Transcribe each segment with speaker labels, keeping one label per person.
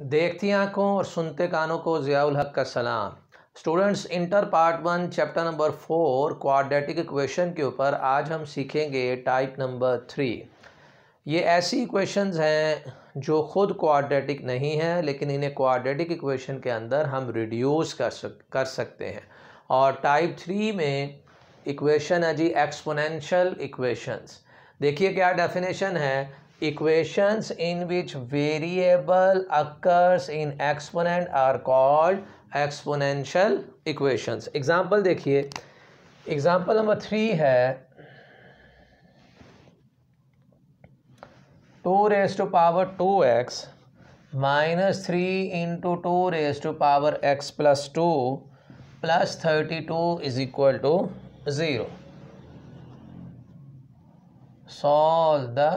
Speaker 1: देखती आंखों और सुनते कानों को ज़ियाउल हक का सलाम students inter part one chapter number four quadratic equation के ऊपर आज हम सीखेंगे टाइप नंबर थ्री ये ऐसी इक्वेशंस हैं जो खुद क्वाड्रेटिक नहीं हैं लेकिन इन्हें क्वाड्रेटिक इक्वेशन के अंदर हम रिड्यूस कर सक कर सकते हैं और टाइप थ्री में इक्वेशन है जी एक्सपोनेंशियल इक्वेशंस देखिए क्या डेफिनेशन है equations in which variable occurs in exponent are called exponential equations example देखिए
Speaker 2: example number
Speaker 1: थ्री है two raise to power two x minus three into two raise to power x plus two plus thirty two is equal to zero solve the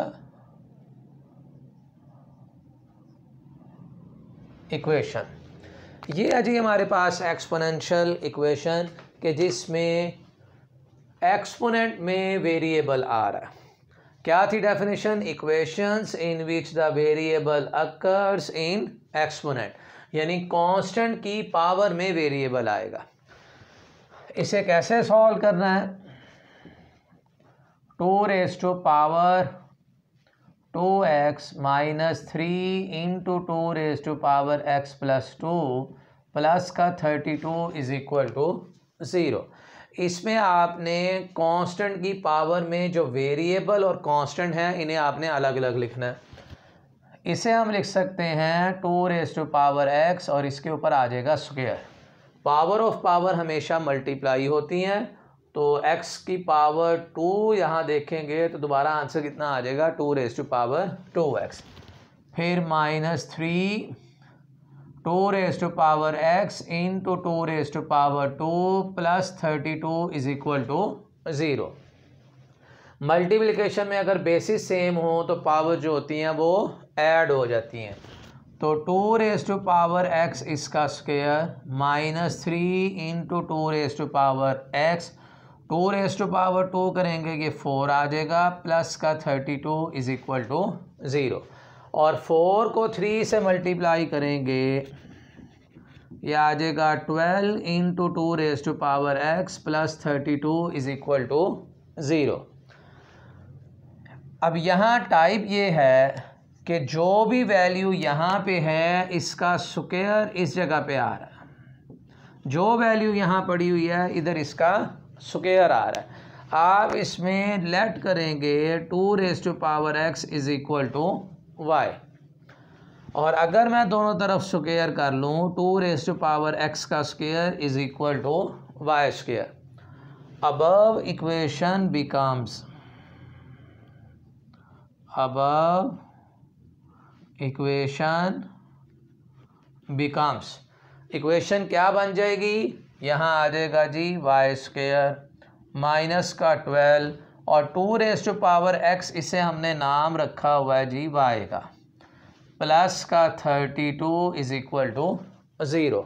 Speaker 1: equation ये आ जाइए हमारे पास exponential equation के जिसमें exponent में variable आ रहा है क्या थी definition equations in which the variable occurs in exponent यानी कांस्टेंट की पावर में वेरिएबल आएगा इसे कैसे सॉल्व करना है two raise to power two x minus three into two raise to power x plus two plus का thirty two is equal to zero इसमें आपने कांस्टेंट की पावर में जो वेरिएबल और कांस्टेंट हैं इन्हें आपने अलग अलग लिखना है इसे हम लिख सकते हैं two raise to power x और इसके ऊपर आ जाएगा स्क्वेयर पावर ऑफ पावर हमेशा मल्टीप्लाई होती हैं तो x की पावर टू यहाँ देखेंगे तो दोबारा आंसर कितना आ जाएगा two raise to power two x फिर minus three two raise to power x into two raise to power two plus thirty two is equal to zero multiplication में अगर बेसिस सेम हो तो power जो होती हैं वो add हो जाती हैं तो two raise to power x इसका square minus three into two raise to power x two raise to power two करेंगे कि फोर आ जाएगा प्लस का thirty two is equal to zero और फोर को थ्री से मल्टीप्लाई करेंगे यह आ जाएगा twelve into two raise to power x plus thirty two is equal to zero अब यहाँ टाइप ये है कि जो भी वैल्यू यहाँ पे है इसका स्क्वायर इस जगह पे आ रहा है जो वैल्यू यहाँ पड़ी हुई है इधर इसका स्क्वेयर आ रहा है आप इसमें लेट करेंगे two raise to power x is equal to y और अगर मैं दोनों तरफ स्क्वेयर कर लूँ two raise to power x का square is equal to y square above equation becomes above equation becomes equation क्या बन जाएगी यहाँ आ जाएगा जी वाई स्क्वेयर माइनस का ट्वेल्व और two raise to power x इसे हमने नाम रखा हुआ है जी वाई का प्लस का thirty two is equal to zero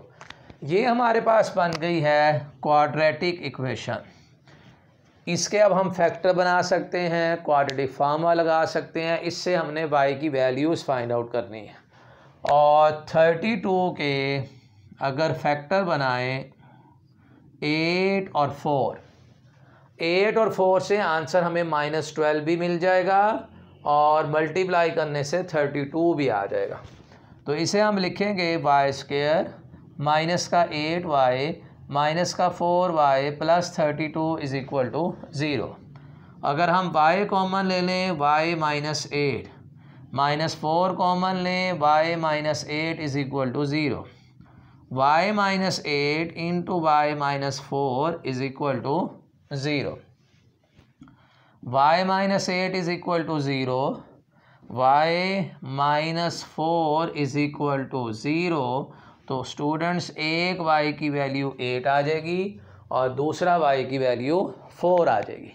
Speaker 1: ये हमारे पास बन गई है क्वाड्रेटिक इक्वेशन इसके अब हम फैक्टर बना सकते हैं क्वाड्रेटिक फार्मा लगा सकते हैं इससे हमने वाई की वैल्यूज़ फाइंड आउट करनी है और थर्टी टू के अगर फैक्टर बनाएं एट और फोर एट और फोर से आंसर हमें माइनस ट्वेल्व भी मिल जाएगा और मल्टीप्लाई करने से थर्टी टू भी आ जाएगा तो इसे हम लिखेंगे वाई स्क्र माइनस का एट वाई माइनस का four y plus thirty two is equal to zero अगर हम y कॉमन ले लें y minus eight minus four common लें y minus eight is equal to zero y minus eight into y minus four is equal to zero y minus eight is equal to zero y minus four is equal to zero तो students एक Y की value eight आ जाएगी और दूसरा Y की value four आ जाएगी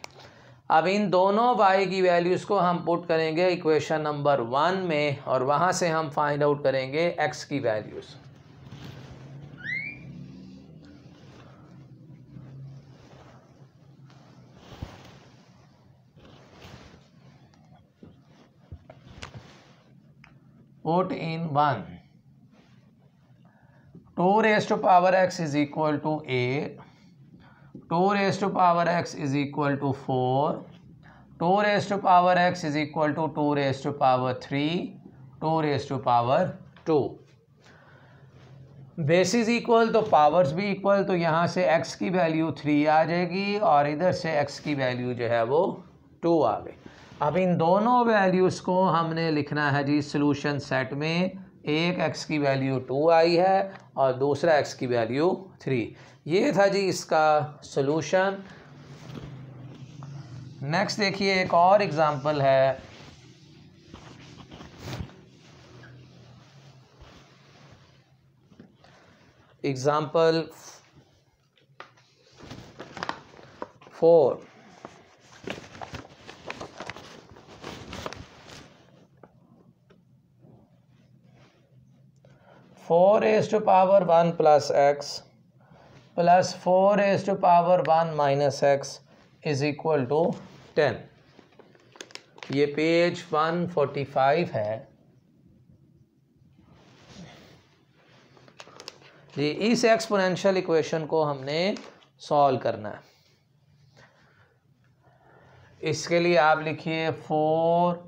Speaker 1: अब इन दोनों वाई की वैल्यूज़ को हम पुट करेंगे इक्वेशन नंबर वन में और वहाँ से हम फाइंड आउट करेंगे एक्स की values put in one two raise to power x is equal to eight two raise to power x is equal to four two raise to power x is equal to two raise to power three two raise to power two base is equal तो powers भी equal तो यहाँ से x की value three आ जाएगी और इधर से एक्स की वैल्यू जो है वो टू आ गई अब इन दोनों वैल्यूज़ को हमने लिखना है जी सोलूशन सेट में एक एक्स की वैल्यू टू आई है और दूसरा एक्स की वैल्यू थ्री ये था जी इसका सोलूशन नेक्स्ट देखिए एक और एग्ज़ाम्पल है example four four raise to power one plus x plus four raise to power one minus x is equal to ten ये पेज वन फोर्टी फाइव है जी इस एक्सपोनेंशियल इक्वेशन को हमने सॉल्व करना है इसके लिए आप लिखिए four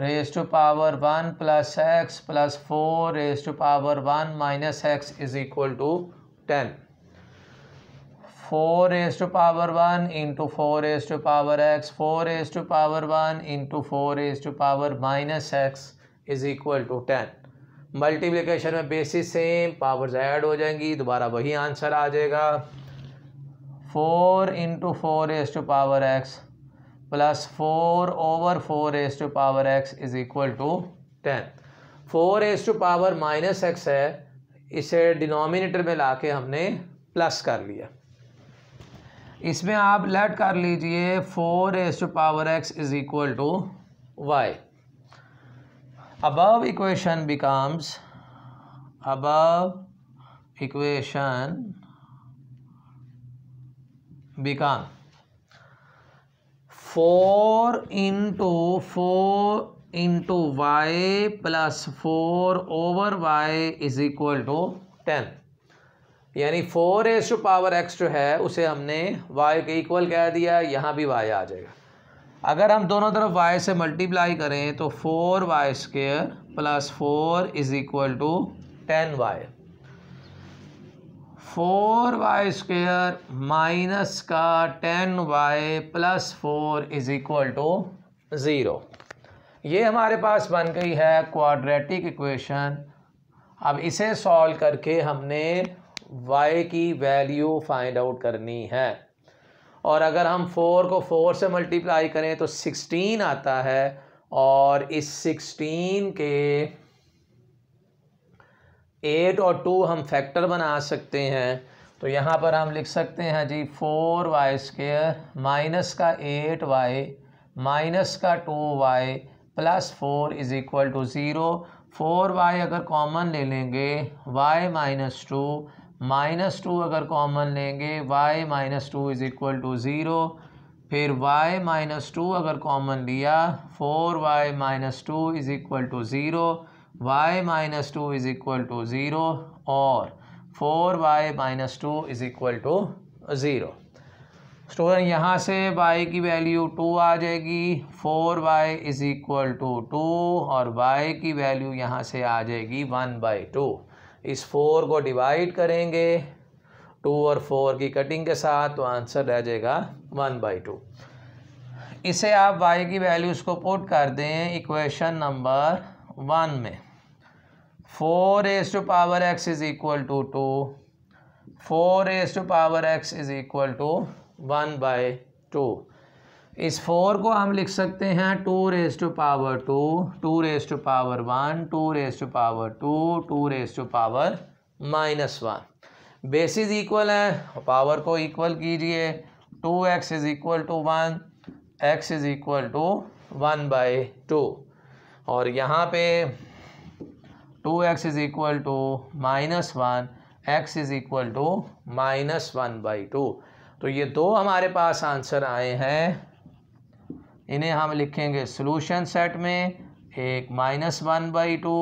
Speaker 1: raise to power one plus x plus four raise to power one minus x is equal to ten four raise to power one into four raise to power x four raise to power one into four raise to power minus x is equal to ten multiplication में bases same powers add हो जाएंगी दोबारा वही answer आ जाएगा four into four raise to power x plus four over four raise to power x is equal to ten four raise to power minus x है इसे denominator में ला के हमने प्लस कर लिया इसमें आप लेट कर लीजिए four raise to power x is equal to y above equation becomes above equation becomes four into four into y plus four over y is equal to ten यानी four raise to power x जो है उसे हमने Y के equal कह दिया यहाँ भी वाई आ जाएगा अगर हम दोनों तरफ वाई से मल्टीप्लाई करें तो four y square plus four is equal to ten y four y square minus का ten y plus four is equal to zero ये हमारे पास बन गई है क्वाड्रेटिक इक्वेशन अब इसे सॉल्व करके हमने y की वैल्यू फाइंड आउट करनी है और अगर हम फोर को फोर से मल्टीप्लाई करें तो सिक्सटीन आता है और इस सिक्सटीन के एट और टू हम फैक्टर बना सकते हैं तो यहाँ पर हम लिख सकते हैं जी फोर वाई स्क्वेयर माइनस का एट वाई माइनस का two y plus four is equal to zero four y अगर कॉमन ले लेंगे y minus two minus two अगर कॉमन लेंगे y minus two is equal to zero फिर y minus two अगर common लिया four y minus two is equal to zero y minus two is equal to zero और four y minus two is equal to zero student यहाँ से y की value two आ जाएगी four y is equal to two two y की value यहाँ से आ जाएगी वन बाई टू इस फोर को डिवाइड करेंगे टू और फोर की कटिंग के साथ तो आंसर रह जाएगा वन बाई टू इसे आप y की वैल्यूज़ को पुट कर दें इक्वेशन नंबर वन में four raise to power x is equal to two four raise to power x is equal to one by two इस फोर को हम लिख सकते हैं two raise to power two two raise to power one two raise to power two two raise to power minus one bases equal है power को equal कीजिए two x is equal to one x is equal to one by two और यहाँ पे two x is equal to minus one x is equal to minus one by two तो ये दो हमारे पास आंसर आए हैं इन्हें हम लिखेंगे सोल्यूशन सेट में एक माइनस वन बाई टू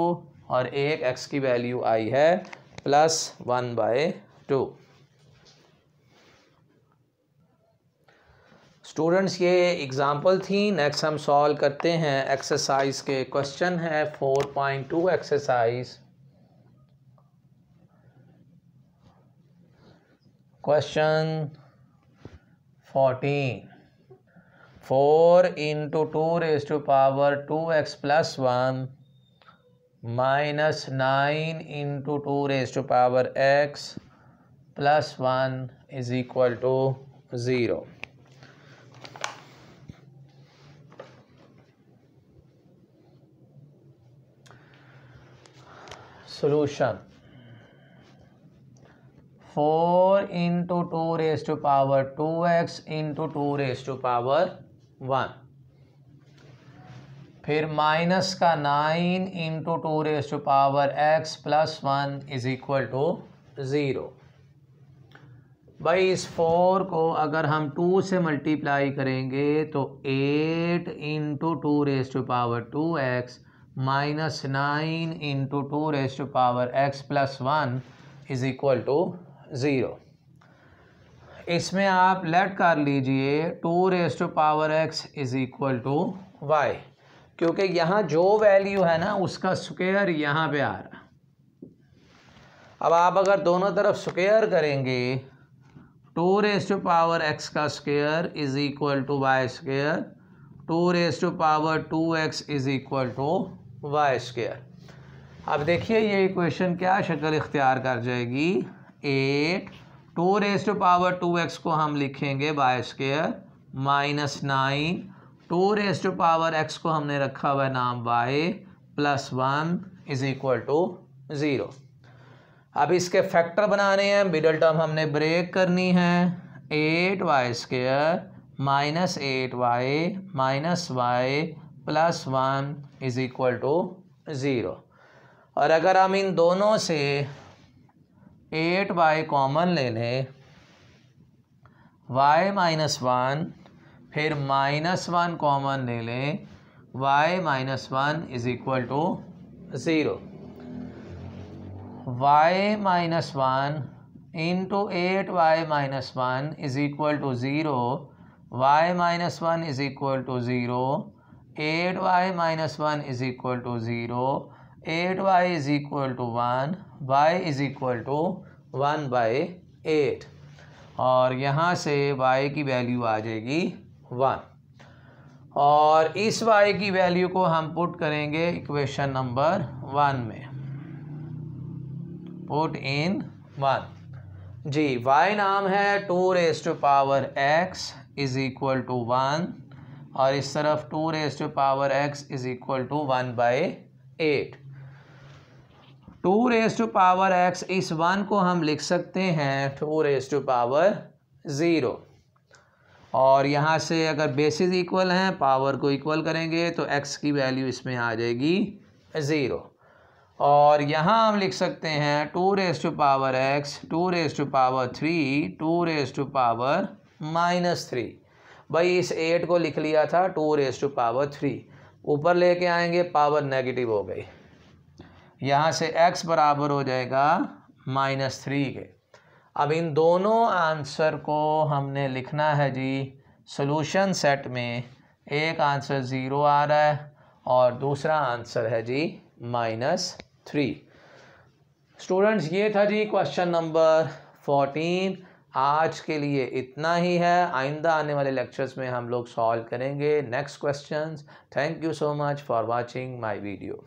Speaker 1: और एक एक्स की वैल्यू आई है plus one by two students ये एग्ज़ाम्पल थी नेक्स्ट हम सॉल्व करते हैं एक्सरसाइज के क्वेश्चन है four point two exercise question fourteen four into two raise to power two x plus one minus nine into two raise to power x plus one is equal to zero four into two raise to power two x into two raise to power one फिर minus का nine into two raise to power x plus one is equal to zero भाई इस four को अगर हम to से multiply करेंगे तो eight into two raise to power two x minus nine into two raise to power x plus one is equal to zero इसमें आप लेट कर लीजिए two raise to power x is equal to y क्योंकि यहाँ जो value है ना उसका स्क्वेयर यहाँ पे आ रहा अब आप अगर दोनों तरफ स्क्वेयर करेंगे two raise to power x का square is equal to y square two raise to power two x is equal to y square अब देखिए ये इक्वेशन क्या शक्ल इख्तियार कर जाएगी eight two raise to power two x को हम लिखेंगे y square minus nine two raise to power x को हमने रखा हुआ नाम y plus one is equal to zero अब इसके फैक्टर बनाने हैं मिडल टर्म हमने ब्रेक करनी है eight y square minus eight y minus y plus one is equal to zero और अगर हम इन दोनों से एट वाई कॉमन ले लें वाई माइनस वन फिर माइनस वन कॉमन ले लें y minus one is equal to zero y minus one into eight y minus one is equal to zero y minus one is equal to zero eight y minus one is equal to zero eight y is equal to one y is equal to one by eight और यहाँ से Y की value आ जाएगी one और इस Y की value को हम पुट करेंगे इक्वेशन नंबर वन में पुट इन वन जी वाई नाम है two raised power x is equal to one और इस तरफ two raise to power x is equal to one by eight two raise to power x इस वन को हम लिख सकते हैं two raise to power zero और यहाँ से अगर बेसिस इक्वल हैं पावर को इक्वल करेंगे तो एक्स की वैल्यू इसमें आ जाएगी ज़ीरो और यहाँ हम लिख सकते हैं two raise to power x two raise to power three two raise to power minus three भाई इस एट को लिख लिया था two raise to power three ऊपर लेके आएंगे पावर नेगेटिव हो गई यहाँ से एक्स बराबर हो जाएगा माइनस थ्री के अब इन दोनों आंसर को हमने लिखना है जी सॉल्यूशन सेट में एक आंसर ज़ीरो आ रहा है और दूसरा आंसर है जी माइनस थ्री स्टूडेंट्स ये था जी क्वेश्चन नंबर फोर्टीन आज के लिए इतना ही है आइंदा आने वाले लेक्चर्स में हम लोग सॉल्व करेंगे next questions thank you so much for watching my video